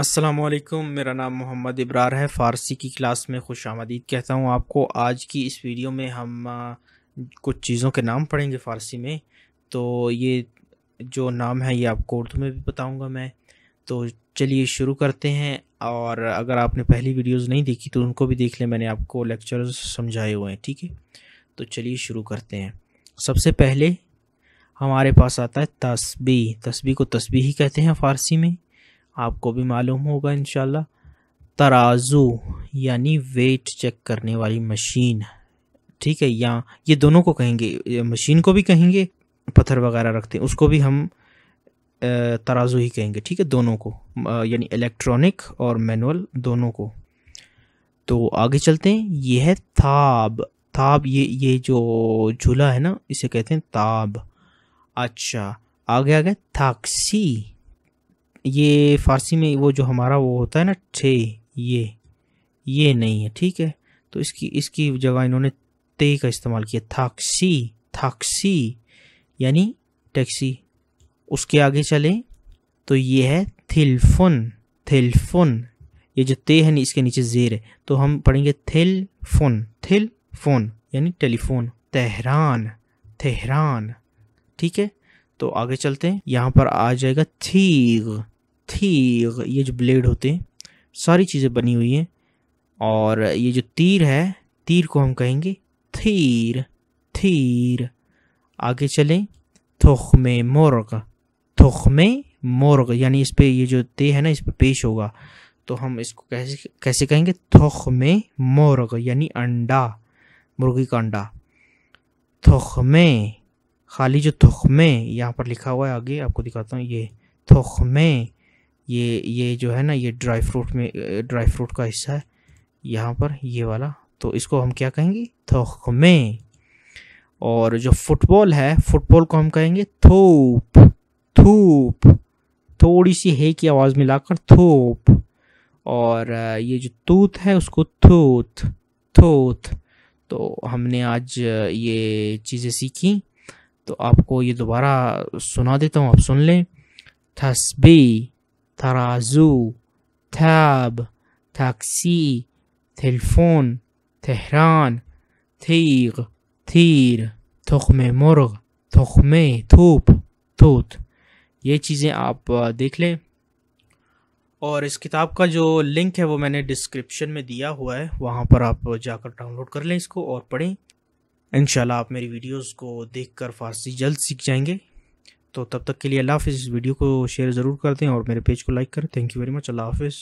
असलम मेरा नाम मोहम्मद इब्रार है फ़ारसी की क्लास में खुश आमदीद कहता हूँ आपको आज की इस वीडियो में हम कुछ चीज़ों के नाम पढ़ेंगे फ़ारसी में तो ये जो नाम है ये आपको उर्दू में भी बताऊँगा मैं तो चलिए शुरू करते हैं और अगर आपने पहली वीडियोज़ नहीं देखी तो उनको भी देख लें मैंने आपको लेक्चर समझाए हुए हैं ठीक है तो चलिए शुरू करते हैं सबसे पहले हमारे पास आता है तस्बी तस्बी को तस्बी ही कहते हैं फ़ारसी में आपको भी मालूम होगा इन तराजू यानी वेट चेक करने वाली मशीन ठीक है या ये दोनों को कहेंगे मशीन को भी कहेंगे पत्थर वगैरह रखते हैं उसको भी हम तराजू ही कहेंगे ठीक है दोनों को यानी इलेक्ट्रॉनिक और मैनुअल दोनों को तो आगे चलते हैं ये है ताब ताब ये ये जो झूला है ना इसे कहते हैं ताब अच्छा आगे आ गए थाक्सी ये फ़ारसी में वो जो हमारा वो होता है ना छे ये ये नहीं है ठीक है तो इसकी इसकी जगह इन्होंने ते का इस्तेमाल किया थाक्सी थाक्सी यानी टैक्सी उसके आगे चले तो ये है थिल्फुन थिल्फुन ये जो ते है नी, इसके नीचे जेर है तो हम पढ़ेंगे थिल फोन थिल फोन यानी टेलीफोन तेहरान तेहरान ठीक है तो आगे चलते हैं यहाँ पर आ जाएगा थीग तीर ये जो ब्लेड होते हैं सारी चीज़ें बनी हुई हैं और ये जो तीर है तीर को हम कहेंगे थीर थीर आगे चलें थुखम मुर्ग थुखम मुर्ग यानी इस पर ये जो ते है ना इस पर पे पेश होगा तो हम इसको कैसे कैसे कहेंगे थुखम मुर्ग यानी अंडा मुर्गी का अंडा थुखमे खाली जो में यहाँ पर लिखा हुआ है आगे आपको दिखाता हूँ ये में ये ये जो है ना ये ड्राई फ्रूट में ड्राई फ्रूट का हिस्सा है यहाँ पर ये वाला तो इसको हम क्या कहेंगे थोखमे और जो फुटबॉल है फुटबॉल को हम कहेंगे थोप थूप थोड़ी सी हे की आवाज़ मिलाकर थोप और ये जो तूत है उसको थूत थूत तो हमने आज ये चीज़ें सीखी तो आपको ये दोबारा सुना देता हूँ आप सुन लें थस्बी तराजू تاب تاكسي تلفون تهران تیغ تیر تخم مرغ تخمه توپ توت ये चीज़ें आप देख लें और इस किताब का जो लिंक है वो मैंने डिस्क्रिप्शन में दिया हुआ है वहाँ पर आप जाकर डाउनलोड कर लें इसको और पढ़ें इन आप मेरी वीडियोस को देखकर फ़ारसी जल्द सीख जाएंगे तो तब तक के लिए अल्लाह हाफ़ इस वीडियो को शेयर ज़रूर कर दें और मेरे पेज को लाइक करें थैंक यू वेरी मच अल्लाह हाफिज़